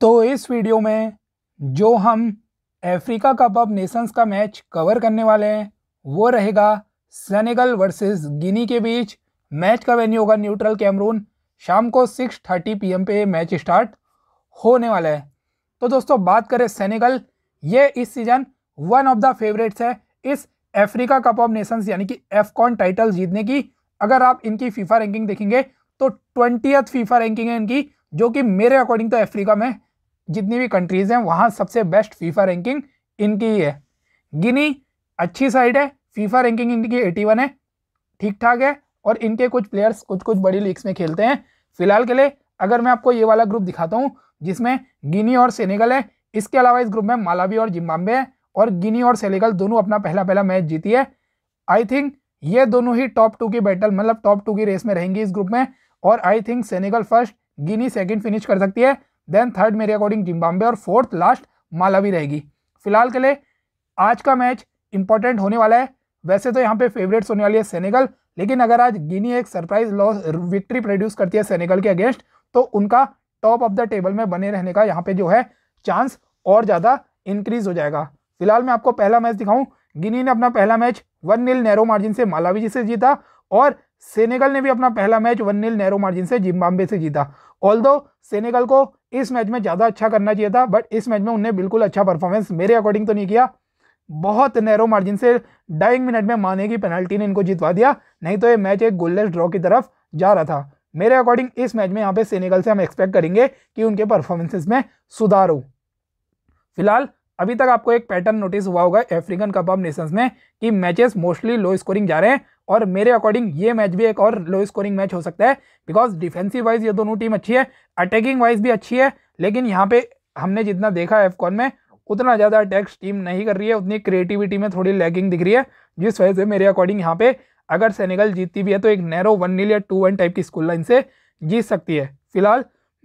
तो इस वीडियो में जो हम अफ्रीका कप ऑफ नेशंस का मैच कवर करने वाले हैं वो रहेगा सेनेगल वर्सेस गिनी के बीच मैच का वेन्यू होगा न्यूट्रल कैमरून शाम को 6:30 पी पे मैच स्टार्ट होने वाला है तो दोस्तों बात करें सेनेगल ये इस season one of the favourites है इस अफ्रीका कप ऑफ नेशंस यानी कि एफकॉन टाइटल जीतने की अगर आप इनकी फीफा रैंकिंग देखेंगे तो ट्वेंटियथ फीफा रैंकिंग है इनकी जो कि मेरे अकॉर्डिंग तो अफ्रीका में जितनी भी कंट्रीज़ हैं वहाँ सबसे बेस्ट फीफा रैंकिंग इनकी ही है गिनी अच्छी साइड है फीफा रैंकिंग इनकी एटी वन है ठीक ठाक है और इनके कुछ प्लेयर्स कुछ कुछ बड़ी लीग्स में खेलते हैं फिलहाल के लिए अगर मैं आपको ये वाला ग्रुप दिखाता हूँ जिसमें गिनी और सेनेगल है इसके अलावा इस ग्रुप में मालावी और जिम्बाब्वे है और गिनी और सेनेगल दोनों अपना पहला पहला मैच जीती है आई थिंक ये दोनों ही टॉप टू की बैटल मतलब टॉप टू की रेस में रहेंगी इस ग्रुप में और I think Senegal first Guinea second finish कर सकती है देन थर्ड मेरे अकॉर्डिंग जिम्बाब्वे और फोर्थ लास्ट मालावी रहेगी फिलहाल के लिए आज का मैच इंपॉर्टेंट होने वाला है वैसे तो यहाँ पे फेवरेट्स होने वाली है सेनेगल लेकिन अगर आज गिनी एक सरप्राइज लॉस विक्ट्री प्रोड्यूस करती है सेनेगल के अगेंस्ट तो उनका टॉप ऑफ द टेबल में बने रहने का यहाँ पे जो है चांस और ज़्यादा इंक्रीज हो जाएगा फिलहाल मैं आपको पहला मैच दिखाऊं गिनी ने अपना पहला match one nil narrow margin से मालावी जी से जीता और सेनेगल ने भी अपना पहला match one nil narrow margin से जिम्बाब्वे से जीता ऑल सेनेगल को इस मैच में ज़्यादा अच्छा करना चाहिए था बट इस मैच में उनने बिल्कुल अच्छा परफॉर्मेंस मेरे अकॉर्डिंग तो नहीं किया बहुत नैरो मार्जिन से डाइंग मिनट में माने की पेनल्टी ने इनको जितवा दिया नहीं तो ये मैच एक गोललेस ड्रॉ की तरफ जा रहा था मेरे अकॉर्डिंग इस मैच में यहाँ पे सेनेगल से हम एक्सपेक्ट करेंगे कि उनके परफॉर्मेंसेस में सुधार हो फिलहाल अभी तक आपको एक पैटर्न नोटिस हुआ होगा अफ्रीकन कप ऑफ नेशंस में कि मैचेस मोस्टली लो स्कोरिंग जा रहे हैं और मेरे अकॉर्डिंग ये मैच भी एक और लो स्कोरिंग मैच हो सकता है बिकॉज डिफेंसिव वाइज ये दोनों टीम अच्छी है अटैकिंग वाइज भी अच्छी है लेकिन यहाँ पे हमने जितना देखा है एफकॉन में उतना ज़्यादा अटैक्स टीम नहीं कर रही है उतनी क्रिएटिविटी में थोड़ी लैगिंग दिख रही है जिस वजह से मेरे अकॉर्डिंग यहाँ पे अगर सेनेगल जीतती भी है तो एक नैरो वन नील या टू वन टाइप की स्कूल लाइन से जीत सकती है फिलहाल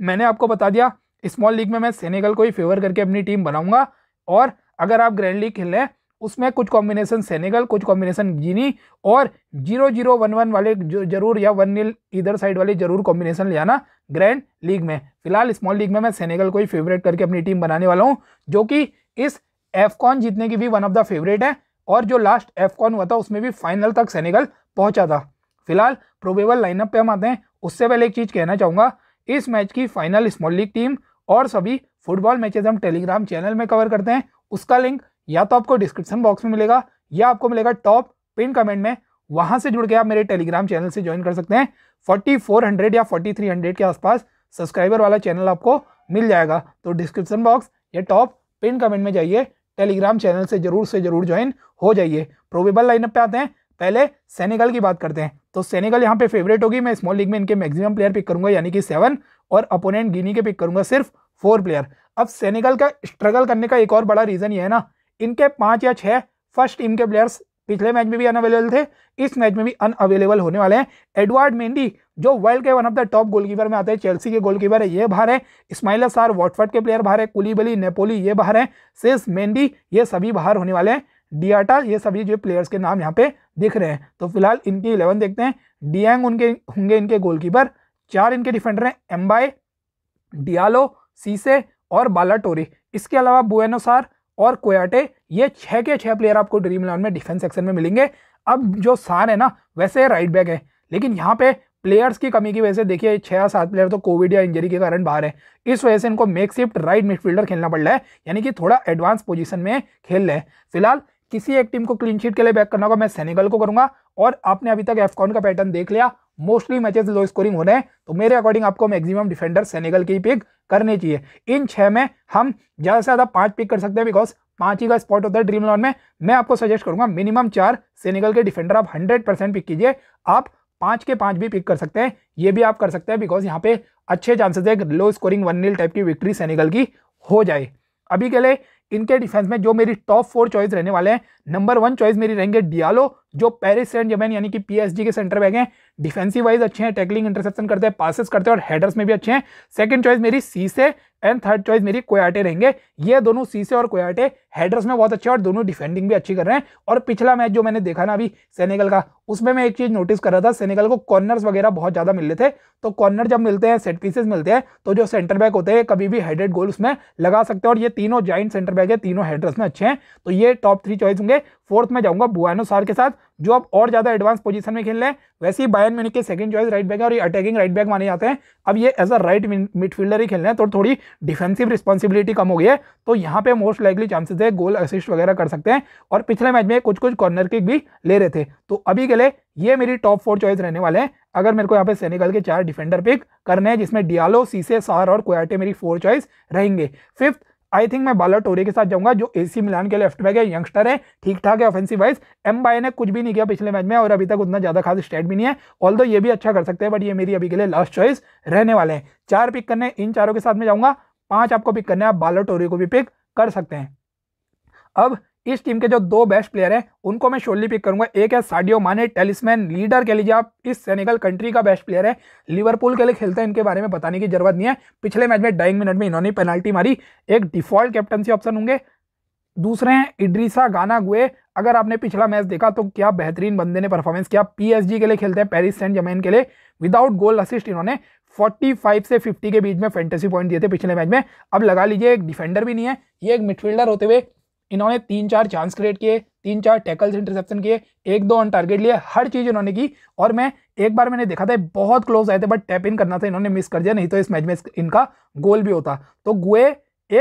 मैंने आपको बता दिया स्मॉल लीग में मैं सेनेगल को ही फेवर करके अपनी टीम बनाऊंगा और अगर आप ग्रैंड लीग खेल रहे हैं उसमें कुछ कॉम्बिनेशन सेनेगल कुछ कॉम्बिनेशन गिनी और जीरो जीरो वन वन वाले जरूर या वन नील इधर साइड वाले जरूर कॉम्बिनेशन ले आना ग्रैंड लीग में फिलहाल स्मॉल लीग में मैं सेनेगल को ही फेवरेट करके अपनी टीम बनाने वाला हूँ जो कि इस एफकॉन जीतने की भी वन ऑफ द फेवरेट है और जो लास्ट एफकॉन हुआ था उसमें भी फाइनल तक सेनेगल पहुंचा था फिलहाल प्रोबेबल लाइनअप पर हम आते हैं उससे पहले एक चीज़ कहना चाहूँगा इस मैच की फाइनल स्मॉल लीग टीम और सभी फुटबॉल मैचेस हम टेलीग्राम चैनल में कवर करते हैं उसका लिंक या तो आपको डिस्क्रिप्शन बॉक्स में मिलेगा या आपको मिलेगा टॉप पिन कमेंट में वहां से जुड़ के आप मेरे टेलीग्राम चैनल से ज्वाइन कर सकते हैं 4400 या 4300 के आसपास सब्सक्राइबर वाला चैनल आपको मिल जाएगा तो डिस्क्रिप्शन बॉक्स या टॉप पिन कमेंट में जाइए टेलीग्राम चैनल से जरूर से जरूर ज्वाइन हो जाइए प्रोबेबल लाइनअप पे आते हैं पहले सेनेगल की बात करते हैं तो सेनेगल यहाँ पे फेवरेट होगी मैं स्मॉल लीग में इनके मैक्सिमम प्लेयर पिक करूंगा यानी कि सेवन और अपोनेंट गिनी के पिक करूंगा सिर्फ फोर प्लेयर अब सेनेगल का स्ट्रगल करने का एक और बड़ा रीजन ये है ना इनके पांच या छह फर्स्ट टीम के प्लेयर्स पिछले मैच में भी अनअवेलेबल थे इस मैच में भी अनअवेलेबल होने वाले हैं एडवर्ड मेंडी जो वर्ल्ड के one of the top goalkeeper में आते हैं चेल्सी के गोलकीपर है ये बाहर है इस्माइल सार वॉटफर्ड के प्लेयर बाहर है कुलीबली नेपोली ये बाहर है सेस मेंडी ये सभी बाहर होने वाले हैं डियाटा ये सभी जो प्लेयर्स के नाम यहाँ पे दिख रहे हैं तो फिलहाल इनकी इलेवन देखते हैं डियांग उनके होंगे इनके गोलकीपर चार इनके डिफेंडर हैं एम्बाई डियालो सीसे और बालाटोरी इसके अलावा बुएनोसार और कोयाटे ये छः के छः प्लेयर आपको ड्रीम इलेवन में डिफेंस सेक्शन में मिलेंगे अब जो सार है ना वैसे राइट बैक है लेकिन यहाँ पे प्लेयर्स की कमी की वजह से देखिए छः या सात प्लेयर तो कोविड या इंजरी के कारण बाहर है इस वजह से इनको मेक शिफ्ट राइट मिडफील्डर खेलना पड़ रहा है यानी कि थोड़ा एडवांस पोजिशन में खेल रहे हैं फिलहाल किसी एक टीम को क्लीन शीट के लिए बैक करना होगा मैं सेनेगल को करूंगा और आपने अभी तक एफकॉन का पैटर्न देख लिया मोस्टली मैचेस लो स्कोरिंग होने हैं तो मेरे अकॉर्डिंग आपको मैक्सिमम डिफेंडर सेनेगल की पिक करनी चाहिए इन छह में हम ज़्यादा से ज़्यादा पांच पिक कर सकते हैं बिकॉज पांच ही का स्पॉट होता है ड्रीम लॉन में मैं आपको सजेस्ट करूंगा मिनिमम चार सेनेगल के डिफेंडर आप हंड्रेड पिक कीजिए आप पांच के पांच भी पिक कर सकते हैं ये भी आप कर सकते हैं बिकॉज यहाँ पे अच्छे चांसेस है low scoring one nil type की विक्ट्री सेनेगल की हो जाए अभी के लिए इनके डिफेंस में जो मेरी टॉप फोर चॉइस रहने वाले हैं नंबर वन चॉइस मेरी रहेंगे डियालो जो पेरिस सेंट जमैन यानी कि पीएसजी के सेंटर बैग हैं डिफेंसिव वाइज अच्छे हैं टैकलिंग इंटरसेप्शन करते हैं पासिस करते हैं और हेडर्स में भी अच्छे हैं सेकंड चॉइस मेरी सी से एंड थर्ड चॉइस मेरी कोयाटे रहेंगे ये दोनों सी से और कोयाटे हेडर्स में बहुत अच्छे और दोनों डिफेंडिंग भी अच्छी कर रहे हैं और पिछला मैच जो मैंने देखा ना अभी सेनेगल का उसमें मैं एक चीज़ नोटिस कर रहा था सेनेगल को कॉर्नर्स वगैरह बहुत ज़्यादा मिले थे तो कॉर्नर जब मिलते हैं सेट पीसेज मिलते हैं तो जो सेंटर बैक होते हैं कभी भी हेडेड गोल उसमें लगा सकते हैं और ये तीनों जॉइंट सेंटर बैक है तीनों हेडर्स में अच्छे हैं तो ये टॉप थ्री चॉइस होंगे फोर्थ में जाऊँगा बुआनो सार के साथ जो आप और ज़्यादा एडवांस पोजीशन में खेल रहे हैं वैसे ही बायन म्यूनिक के सेकंड चॉइस राइट बैक है और ये अटैकिंग राइट बैक माने जाते हैं अब ये एज अ राइट मिडफील्डर ही खेल रहे हैं तो थोड़ी डिफेंसिव रिस्पॉन्सिबिलिटी कम हो गई है तो यहाँ पे मोस्ट लाइकली चांसेस है गोल असिस्ट वगैरह कर सकते हैं और पिछले मैच में कुछ कुछ कॉर्नर किक भी ले रहे थे तो अभी के लिए ये मेरी टॉप फोर चॉइस रहने वाले हैं अगर मेरे को यहाँ पे सेनेगल के चार डिफेंडर पिक करने हैं जिसमें डियालो सीसे सार और कोयाटे मेरी फोर चॉइस रहेंगे फिफ्थ आई थिंक मैं बाला टोरे के साथ जाऊंगा जो एसी मिलान के लेफ्ट बैक है यंगस्टर है ठीक ठाक है ऑफेंसिव वाइज एम बाय ने कुछ भी नहीं किया पिछले मैच में और अभी तक उतना ज़्यादा खास स्टेट भी नहीं है ऑल ये भी अच्छा कर सकते हैं बट ये मेरी अभी के लिए लास्ट चॉइस रहने वाले हैं चार पिक करने इन चारों के साथ में जाऊंगा पांच आपको पिक करने आप बाला टोरे को भी पिक कर सकते हैं अब इस टीम के जो दो बेस्ट प्लेयर हैं उनको मैं शोरली पिक करूंगा एक है साडियो माने टेलिसमैन लीडर कह लीजिए आप इस सेनेगल कंट्री का बेस्ट प्लेयर है लिवरपूल के लिए खेलते हैं इनके बारे में बताने की जरूरत नहीं है पिछले मैच में डाइंग मिनट में इन्होंने पेनल्टी मारी एक डिफॉल्ट कैप्टनसी ऑप्शन होंगे दूसरे हैं इड्रीसा गाना गुए अगर आपने पिछला मैच देखा तो क्या बेहतरीन बंदे ने परफॉर्मेंस किया पीएसजी के लिए खेलते हैं पेरिस सेंट जमैन के लिए विदाउट गोल असिस्ट इन्होंने 45 से 50 के बीच में फैंटेसी पॉइंट दिए थे पिछले मैच में अब लगा लीजिए एक डिफेंडर भी नहीं है ये एक मिडफील्डर होते हुए इन्होंने तीन चार चांस क्रिएट किए तीन चार टैकल्स इंटरसेप्शन किए एक दो ऑन टारगेट लिए हर चीज़ इन्होंने की और मैं एक बार मैंने देखा था बहुत क्लोज आए थे बट टैप इन करना था इन्होंने मिस कर दिया नहीं तो इस मैच में इनका गोल भी होता तो गुए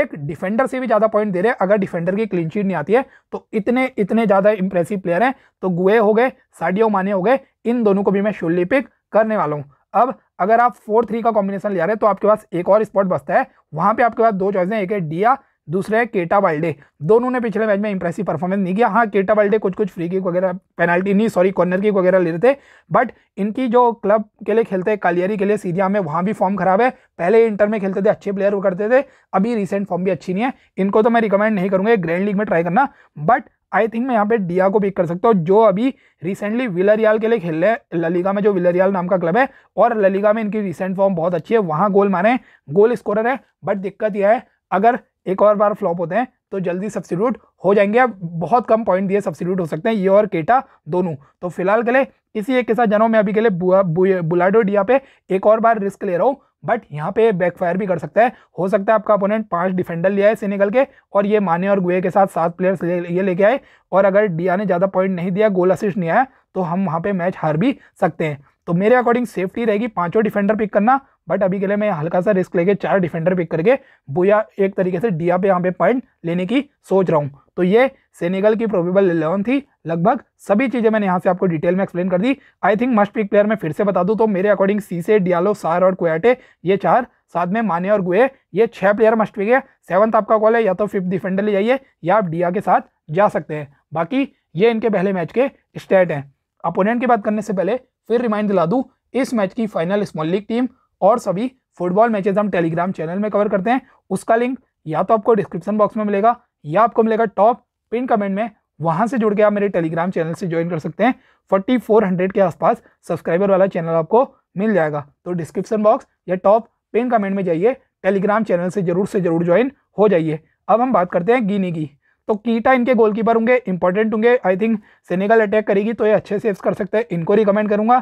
एक डिफेंडर से भी ज़्यादा पॉइंट दे रहे हैं अगर डिफेंडर की क्लीन शीट नहीं आती है तो इतने इतने ज़्यादा इंप्रेसिव प्लेयर हैं तो गुए हो गए साडियो माने हो गए इन दोनों को भी मैं शुल्ली पिक करने वाला हूँ अब अगर आप फोर थ्री का कॉम्बिनेशन ले रहे हैं तो आपके पास एक और स्पॉट बचता है वहाँ पे आपके पास दो चॉइस हैं एक है डिया दूसरे है केटा वाल्डे दोनों ने पिछले मैच में इंप्रेसिव परफॉर्मेंस नहीं किया हाँ केटा वाल्डे कुछ कुछ फ्री किक वगैरह पेनल्टी नहीं सॉरी कॉर्नर किक वगैरह ले रहे थे बट इनकी जो क्लब के लिए खेलते हैं कालियारी के लिए सीरिया में वहाँ भी फॉर्म खराब है पहले इंटर में खेलते थे अच्छे प्लेयर वो करते थे अभी रिसेंट फॉर्म भी अच्छी नहीं है इनको तो मैं रिकमेंड नहीं करूँगा ग्रैंड लीग में ट्राई करना बट आई थिंक मैं यहाँ पे डिया को पिक कर सकता हूँ जो अभी रिसेंटली विलरियाल के लिए खेल रहे हैं ललिगा में जो विलरियाल नाम का क्लब है और ललीगा में इनकी रिसेंट फॉर्म बहुत अच्छी है वहाँ गोल मारे हैं गोल स्कोरर है बट दिक्कत यह है अगर एक और बार फ्लॉप होते हैं तो जल्दी सब्सिट्यूट हो जाएंगे अब बहुत कम पॉइंट दिए सब्सिट्यूट हो सकते हैं ये और केटा दोनों तो फिलहाल के लिए किसी एक के साथ जाना मैं अभी के लिए बुलाडो डिया पे एक और बार रिस्क ले रहा हूँ बट यहाँ पे बैकफायर भी कर सकता है हो सकता है आपका अपोनेंट पांच डिफेंडर लिया है निकल के और ये माने और गुए के साथ सात प्लेयर्स ले, ये लेके आए और अगर डिया ने ज़्यादा पॉइंट नहीं दिया गोल असिस्ट नहीं आया तो हम वहाँ पे मैच हार भी सकते हैं तो मेरे अकॉर्डिंग सेफ्टी रहेगी पांचों डिफेंडर पिक करना बट अभी के लिए मैं हल्का सा रिस्क लेके चार डिफेंडर पिक करके बुया एक तरीके से डिया पे यहाँ पे पॉइंट लेने की सोच रहा हूँ तो ये सेनेगल की प्रोबेबल इलेवन थी लगभग सभी चीज़ें मैंने यहाँ से आपको डिटेल में एक्सप्लेन कर दी I think must pick player मैं फिर से बता दूँ तो मेरे अकॉर्डिंग सीसे डियालो सार और कोयाटे ये चार साथ में माने और गुए ये छः प्लेयर मस्ट पिक है सेवन्थ आपका कॉल है या तो फिफ्थ डिफेंडर ले जाइए या आप डिया के साथ जा सकते हैं बाकी ये इनके पहले मैच के स्टेट हैं अपोनेंट की बात करने से पहले फिर रिमाइंड दिला दूँ इस मैच की फाइनल स्मॉल लीग टीम और सभी फुटबॉल मैचेस हम टेलीग्राम चैनल में कवर करते हैं उसका लिंक या तो आपको डिस्क्रिप्शन बॉक्स में मिलेगा या आपको मिलेगा टॉप पिन कमेंट में वहां से जुड़ के आप मेरे टेलीग्राम चैनल से ज्वाइन कर सकते हैं फोर्टी फोर हंड्रेड के आसपास सब्सक्राइबर वाला चैनल आपको मिल जाएगा तो डिस्क्रिप्शन बॉक्स या टॉप पिन कमेंट में जाइए टेलीग्राम चैनल से जरूर से जरूर ज्वाइन हो जाइए अब हम बात करते हैं गिनी की तो कीटा इनके गोलकीपर होंगे इंपॉर्टेंट होंगे आई थिंक सेनेगल अटैक करेगी तो ये अच्छे सेव्स कर सकते हैं इनको रिकमेंड करूंगा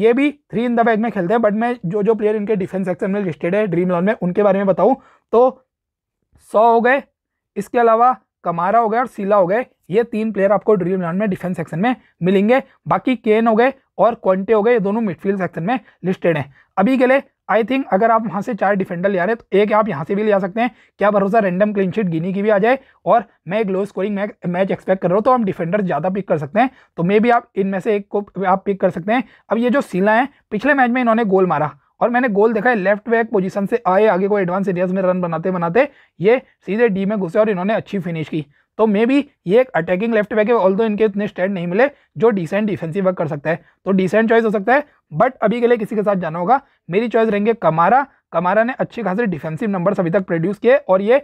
ये भी थ्री इन द बैग में खेलते हैं बट मैं जो जो प्लेयर इनके डिफेंस सेक्शन में लिस्टेड है ड्रीम इलेवन में उनके बारे में बताऊँ तो सौ हो गए इसके अलावा कमारा हो गया और सीला हो गए ये तीन प्लेयर आपको ड्रीम इलेवन में डिफेंस सेक्शन में मिलेंगे बाकी केन हो गए और क्वांटे हो गए ये दोनों मिडफील्ड सेक्शन में लिस्टेड हैं अभी के लिए आई थिंक अगर आप वहाँ से चार डिफेंडर ले आ रहे हैं तो एक आप यहाँ से भी ले आ सकते हैं क्या भरोसा रैंडम क्लिनशीट गिनी की भी आ जाए और मैं एक low scoring match match expect कर रहा हूँ तो हम डिफेंडर ज़्यादा पिक कर सकते हैं तो मे भी आप इनमें से एक को आप पिक कर सकते हैं अब ये जो सीला है पिछले मैच में इन्होंने गोल मारा और मैंने गोल देखा है लेफ्ट बैक पोजीशन से आए आगे को एडवांस एरियाज में रन बनाते बनाते ये सीधे डी में घुसे और इन्होंने अच्छी फिनिश की तो मे बी ये एक अटैकिंग लेफ्ट बैक है ऑल दो इनके इतने स्टैंड नहीं मिले जो डिसेंट डिफेंसिव वर्क कर सकता है तो डिसेंट चॉइस हो सकता है बट अभी के लिए किसी के साथ जाना होगा मेरी चॉइस रहेंगे कमारा कमारा ने अच्छे खासे डिफेंसिव नंबर्स अभी तक प्रोड्यूस किए और ये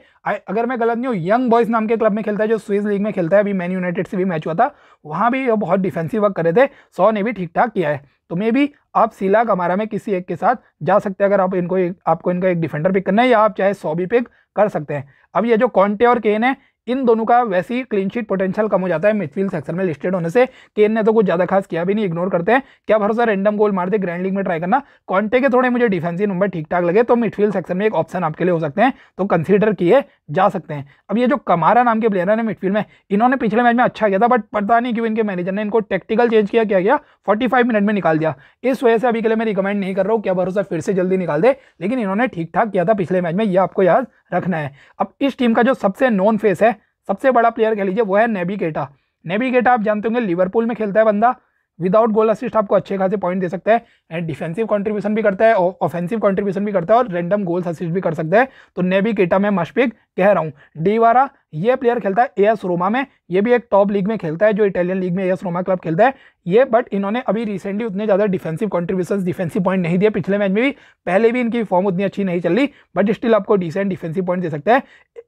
अगर मैं गलत नहीं हूँ यंग बॉयज़ नाम के क्लब में खेलता है जो स्विस लीग में खेलता है अभी मैन यूनाइटेड से भी मैच हुआ था वहाँ भी वो बहुत डिफेंसिव वर्क करे थे सौ ने भी ठीक ठाक किया है तो मे भी आप सिला कमारा में किसी एक के साथ जा सकते हैं अगर आप इनको आपको इनका एक डिफेंडर पिक करना है या आप चाहे सौ भी पिक कर सकते हैं अब ये जो कॉन्टे और केन है इन दोनों का वैसे ही क्लीन शीट पोटेंशियल कम हो जाता है मिडफील्ड सेक्शन में लिस्टेड होने से केन ने तो कुछ ज़्यादा खास किया भी नहीं इग्नोर करते हैं क्या भरोसा रैंडम गोल मार दे ग्रैंड लीग में ट्राई करना कॉन्टे के थोड़े मुझे डिफेंसिव नंबर ठीक ठाक लगे तो मिडफील्ड सेक्शन में एक ऑप्शन आपके लिए हो सकते हैं तो कंसिडर किए जा सकते हैं अब ये जो कमारा नाम के प्लेयर है मिडफील्ड में इन्होंने पिछले मैच में अच्छा किया था बट पता नहीं क्यों इनके मैनेजर ने इनको टेक्टिकल चेंज किया क्या गया फाइव मिनट में निकाल दिया इस वजह से अभी के लिए मैं रिकमेंड नहीं कर रहा हूँ क्या भरोसा फिर से जल्दी निकाल दे लेकिन इन्होंने ठीक ठाक किया था पिछले मैच में यह आपको याद रखना है अब इस टीम का जो सबसे नॉन फेस है सबसे बड़ा प्लेयर कह लीजिए वो है नेबिगेटा नेबिगेटा आप जानते होंगे लिवरपूल में खेलता है बंदा विदाउट गोल असिस्ट आपको अच्छे खासे पॉइंट दे सकता है एंड डिफेंसिव कंट्रीब्यूशन भी करता है और ऑफेंसिव कंट्रीब्यूशन भी करता है और रैंडम गोल्स असिस्ट भी कर सकता है तो नेबी केटा में मशपिक कह रहा हूँ डीवारा ये प्लेयर खेलता है एएस रोमा में ये भी एक टॉप लीग में खेलता है जो इटालियन लीग में एएस रोमा क्लब खेलता है ये बट इन्होंने अभी रिसेंटली उतने ज़्यादा डिफेंसिव कॉन्ट्रीब्यूशन डिफेंसिव पॉइंट नहीं दिए पिछले मैच में भी पहले भी इनकी फॉर्म उतनी अच्छी नहीं चल रही बट स्टिल आपको डिसेंट डिफेंसिव पॉइंट दे सकता है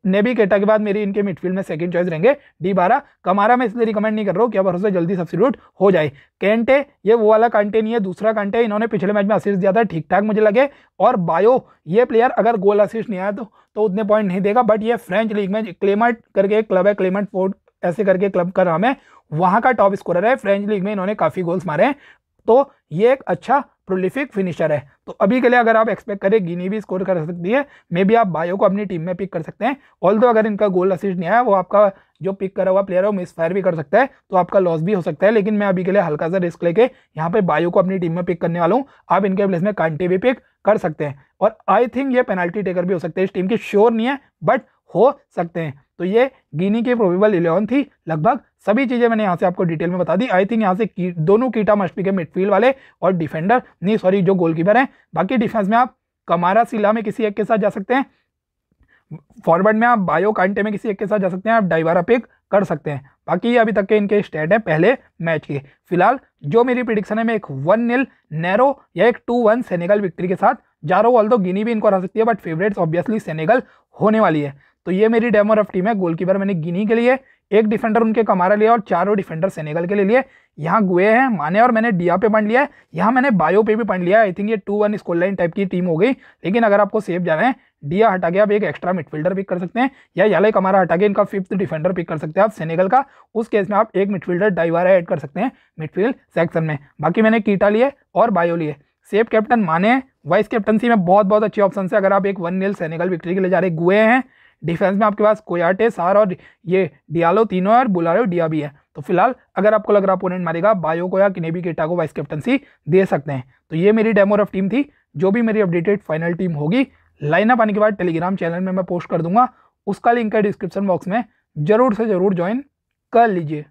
केटा के बाद मेरी इनके मिडफील्ड में सेकंड चॉइस रहेंगे डी बारह कमारा मैं इसलिए रिकमेंड नहीं कर रहा हूँ क्या भरोसा जल्दी सब्सिट्यूट हो जाए कैंटे ये वो वाला कंटे नहीं है दूसरा कंटे इन्होंने पिछले मैच में असिस्ट दिया था ठीक ठाक मुझे लगे और बायो ये प्लेयर अगर गोल असिस्ट नहीं आया तो तो उतने पॉइंट नहीं देगा बट ये फ्रेंच लीग में क्लेमट करके एक क्लब है क्लेमट फोर्ट ऐसे करके क्लब का नाम है वहाँ का टॉप स्कोरर है फ्रेंच लीग में इन्होंने काफ़ी गोल्स मारे हैं तो ये एक अच्छा प्रोलिफिक फिनिशर है तो अभी के लिए अगर आप एक्सपेक्ट करें गिनी भी स्कोर कर सकती है मे बी आप बायो को अपनी टीम में पिक कर सकते हैं ऑल अगर इनका गोल असिस्ट नहीं आया वो आपका जो पिक करा हुआ प्लेयर है वो मिस फायर भी कर सकता है तो आपका लॉस भी हो सकता है लेकिन मैं अभी के लिए हल्का सा रिस्क लेके यहाँ पे बायो को अपनी टीम में पिक करने वाला हूँ आप इनके प्लेस में कांटे भी पिक कर सकते हैं और आई थिंक ये पेनल्टी टेकर भी हो सकते हैं इस टीम की श्योर नहीं है बट हो सकते हैं तो ये गिनी की प्रोबेबल इलेवन थी लगभग सभी चीज़ें मैंने यहाँ से आपको डिटेल में बता दी आई थिंक यहाँ से की, दोनों कीटा मशपी के मिडफील्ड वाले और डिफेंडर नहीं सॉरी जो गोलकीपर हैं बाकी डिफेंस में आप कमारा सिला में किसी एक के साथ जा सकते हैं फॉरवर्ड में आप बायो कांटे में किसी एक के साथ जा सकते हैं आप डाइवारा पिक कर सकते हैं बाकी ये अभी तक के इनके स्टेट हैं पहले मैच के फिलहाल जो मेरी प्रिडिक्शन है मैं एक वन नील नैरो या एक टू वन सेनेगल विक्ट्री के साथ जा रहा हूँ ऑल गिनी भी इनको रह सकती है बट फेवरेट्स ऑब्वियसली सेनेगल होने वाली है तो ये मेरी डेमो रफ टीम है गोलकीपर मैंने गिनी के लिए एक डिफेंडर उनके कमारा लिया और चारों डिफेंडर सेनेगल के लिए लिए यहाँ गुए हैं माने और मैंने डिया पे पढ़ लिया है यहाँ मैंने बायो पे भी पढ़ लिया आई थिंक ये two one score line type की टीम हो गई लेकिन अगर आपको सेफ जाना है डिया हटा के आप एक एक्स्ट्रा मिडफील्डर पिक कर सकते हैं या याले कमारा हटा के इनका फिफ्थ डिफेंडर पिक कर सकते हैं आप सेनेगल का उस केस में आप एक मिडफील्डर डाइवारा एड कर सकते हैं मिडफील्ड सेक्शन में बाकी मैंने कीटा लिए और बायो लिए safe captain Mane vice captaincy में बहुत बहुत अच्छे ऑप्शन है अगर आप एक वन नील सेनेगल विक्ट्री के लिए जा रहे गुए हैं डिफेंस में आपके पास कोयाटे सार और ये डियालो तीनों और बुलारो डिया भी है तो फिलहाल अगर आपको लग रहा अपोनेंट मारेगा बायो को या किनेबी केटा को वाइस कैप्टनसी दे सकते हैं तो ये मेरी डेमो रफ टीम थी जो भी मेरी अपडेटेड फाइनल टीम होगी लाइनअप आने के बाद टेलीग्राम चैनल में मैं पोस्ट कर दूंगा उसका लिंक है डिस्क्रिप्शन बॉक्स में जरूर से जरूर ज्वाइन कर लीजिए